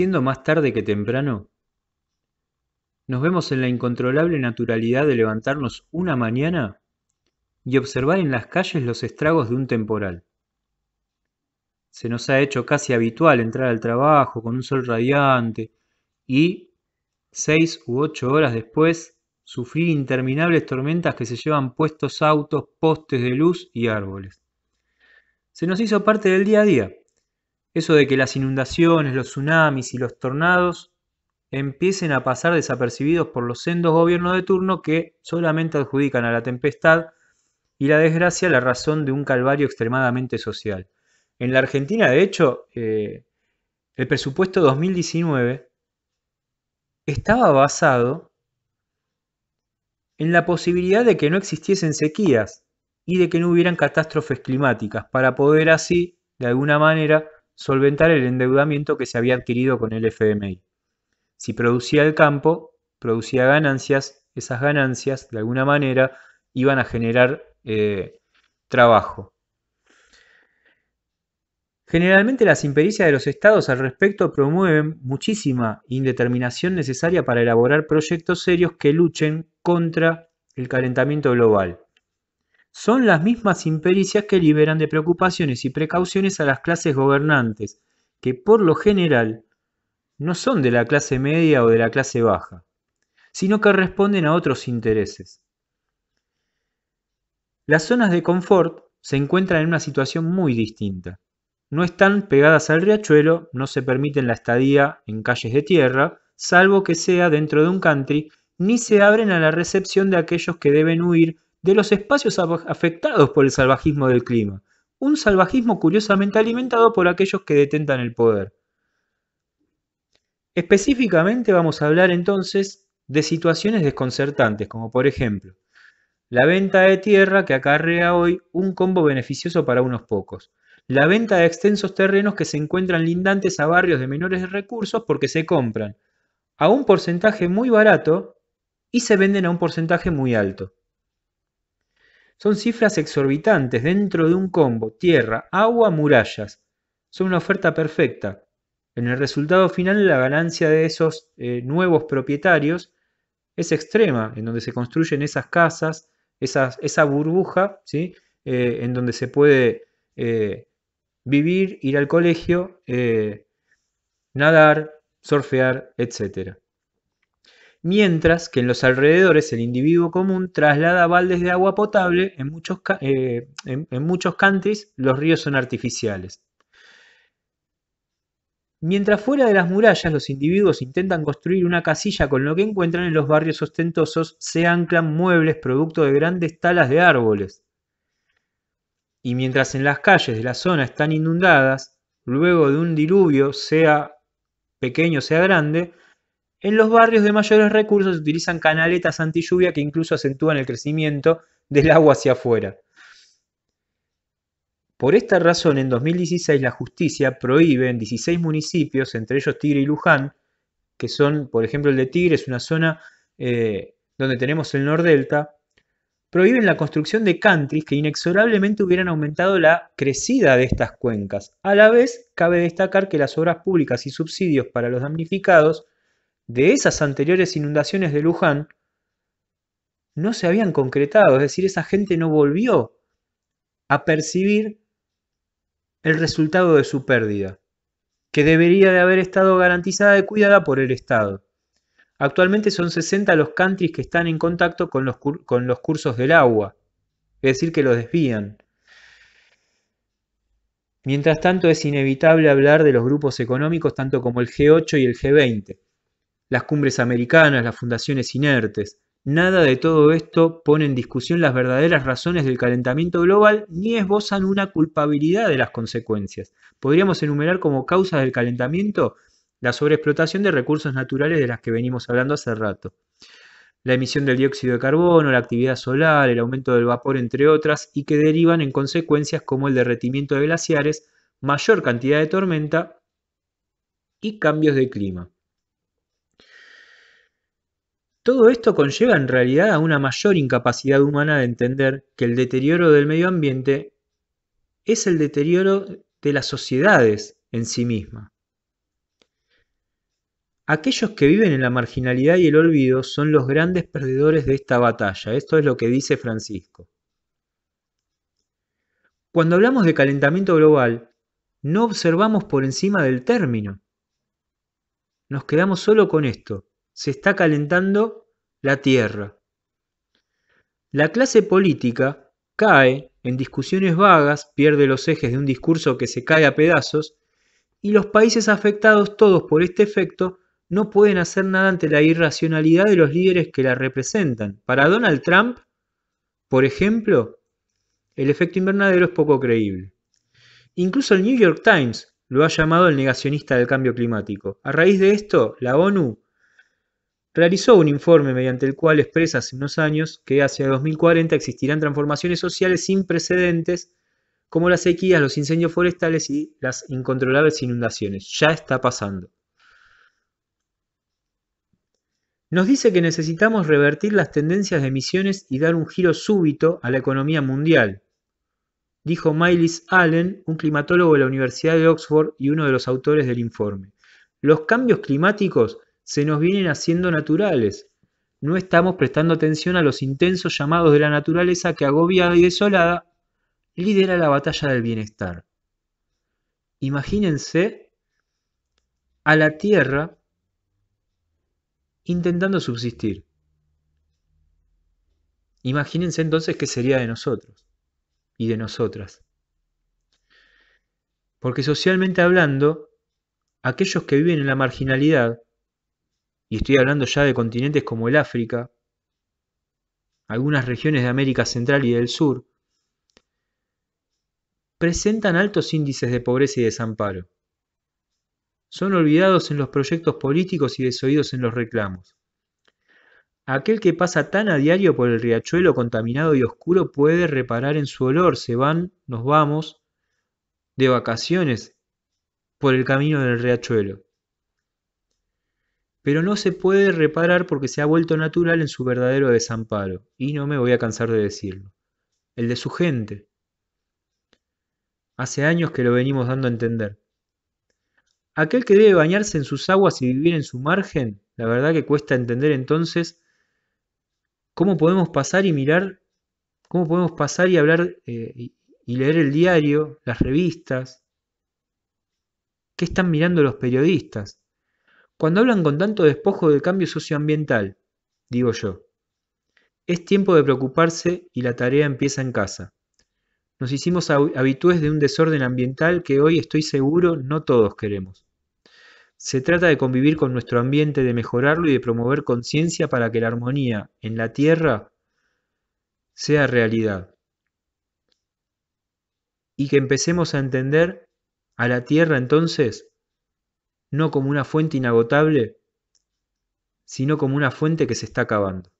siendo más tarde que temprano, nos vemos en la incontrolable naturalidad de levantarnos una mañana y observar en las calles los estragos de un temporal. Se nos ha hecho casi habitual entrar al trabajo con un sol radiante y, seis u ocho horas después, sufrir interminables tormentas que se llevan puestos autos, postes de luz y árboles. Se nos hizo parte del día a día eso de que las inundaciones, los tsunamis y los tornados empiecen a pasar desapercibidos por los sendos gobiernos de turno que solamente adjudican a la tempestad y la desgracia la razón de un calvario extremadamente social. En la Argentina, de hecho, eh, el presupuesto 2019 estaba basado en la posibilidad de que no existiesen sequías y de que no hubieran catástrofes climáticas, para poder así, de alguna manera, solventar el endeudamiento que se había adquirido con el FMI. Si producía el campo, producía ganancias, esas ganancias, de alguna manera, iban a generar eh, trabajo. Generalmente las impericias de los estados al respecto promueven muchísima indeterminación necesaria para elaborar proyectos serios que luchen contra el calentamiento global son las mismas impericias que liberan de preocupaciones y precauciones a las clases gobernantes, que por lo general no son de la clase media o de la clase baja, sino que responden a otros intereses. Las zonas de confort se encuentran en una situación muy distinta. No están pegadas al riachuelo, no se permiten la estadía en calles de tierra, salvo que sea dentro de un country, ni se abren a la recepción de aquellos que deben huir de los espacios afectados por el salvajismo del clima, un salvajismo curiosamente alimentado por aquellos que detentan el poder. Específicamente vamos a hablar entonces de situaciones desconcertantes, como por ejemplo la venta de tierra que acarrea hoy un combo beneficioso para unos pocos, la venta de extensos terrenos que se encuentran lindantes a barrios de menores recursos porque se compran a un porcentaje muy barato y se venden a un porcentaje muy alto. Son cifras exorbitantes dentro de un combo, tierra, agua, murallas. Son una oferta perfecta. En el resultado final la ganancia de esos eh, nuevos propietarios es extrema, en donde se construyen esas casas, esa burbuja, ¿sí? Eh, en donde se puede eh, vivir, ir al colegio, nadar, surfear, etcétera mientras que en los alrededores el individuo común traslada baldes de agua potable, eh, en muchos, countries los ríos son artificiales. Mientras fuera de las murallas los individuos intentan construir una casilla con lo que encuentran en los barrios ostentosos, se anclan muebles producto de grandes talas de árboles. Y mientras en las calles de la zona están inundadas, luego de un diluvio, sea pequeño sea grande, en los barrios de mayores recursos se utilizan canaletas anti que incluso acentúan el crecimiento del agua hacia afuera. Por esta razón, en 2016 la justicia prohíbe en 16 municipios, entre ellos Tigre y Luján, que son, por ejemplo, el de Tigre es una zona eh, donde tenemos el Nordelta, prohíben la construcción de countries que inexorablemente hubieran aumentado la crecida de estas cuencas. A la vez, cabe destacar que las obras públicas y subsidios para los damnificados de esas anteriores inundaciones de Luján no se habían concretado, es decir, esa gente no volvió a percibir el resultado de su pérdida, que debería de haber estado garantizada y cuidada por el Estado. Actualmente son 60 los countries que están en contacto con los, con los cursos del agua, es decir, que los desvían. Mientras tanto, es inevitable hablar de los grupos económicos, tanto como el G8 y el G20 las cumbres americanas, las fundaciones inertes. Nada de todo esto pone en discusión las verdaderas razones del calentamiento global ni esbozan una culpabilidad de las consecuencias. Podríamos enumerar como causas del calentamiento la sobreexplotación de recursos naturales de las que venimos hablando hace rato, la emisión del dióxido de carbono, la actividad solar, el aumento del vapor, entre otras, y que derivan en consecuencias como el derretimiento de glaciares, mayor cantidad de tormenta y cambios de clima. Todo esto conlleva en realidad a una mayor incapacidad humana de entender que el deterioro del medio ambiente es el deterioro de las sociedades en sí misma. Aquellos que viven en la marginalidad y el olvido son los grandes perdedores de esta batalla. Esto es lo que dice Francisco. Cuando hablamos de calentamiento global, no observamos por encima del término. Nos quedamos solo con esto, se está calentando la Tierra. La clase política cae en discusiones vagas, pierde los ejes de un discurso que se cae a pedazos, y los países afectados todos por este efecto no pueden hacer nada ante la irracionalidad de los líderes que la representan. Para Donald Trump, por ejemplo, el efecto invernadero es poco creíble. Incluso el New York Times lo ha llamado el negacionista del cambio climático. A raíz de esto, la ONU realizó un informe mediante el cual expresa hace unos años que hacia 2040 existirán transformaciones sociales sin precedentes como las sequías, los incendios forestales y las incontrolables inundaciones. Ya está pasando. Nos dice que necesitamos revertir las tendencias de emisiones y dar un giro súbito a la economía mundial, dijo Miles Allen, un climatólogo de la Universidad de Oxford y uno de los autores del informe. Los cambios climáticos se nos vienen haciendo naturales. No estamos prestando atención a los intensos llamados de la naturaleza que agobiada y desolada lidera la batalla del bienestar. Imagínense a la Tierra intentando subsistir. Imagínense entonces qué sería de nosotros y de nosotras. Porque socialmente hablando, aquellos que viven en la marginalidad y estoy hablando ya de continentes como el África, algunas regiones de América Central y del Sur, presentan altos índices de pobreza y desamparo. Son olvidados en los proyectos políticos y desoídos en los reclamos. Aquel que pasa tan a diario por el riachuelo contaminado y oscuro puede reparar en su olor. Se van, nos vamos, de vacaciones por el camino del riachuelo pero no se puede reparar porque se ha vuelto natural en su verdadero desamparo, y no me voy a cansar de decirlo, el de su gente. Hace años que lo venimos dando a entender. Aquel que debe bañarse en sus aguas y vivir en su margen, la verdad que cuesta entender entonces cómo podemos pasar y mirar, cómo podemos pasar y hablar eh, y leer el diario, las revistas, qué están mirando los periodistas, cuando hablan con tanto despojo del cambio socioambiental? Digo yo. Es tiempo de preocuparse y la tarea empieza en casa. Nos hicimos habitués de un desorden ambiental que hoy estoy seguro no todos queremos. Se trata de convivir con nuestro ambiente, de mejorarlo y de promover conciencia para que la armonía en la Tierra sea realidad. Y que empecemos a entender a la Tierra entonces no como una fuente inagotable, sino como una fuente que se está acabando.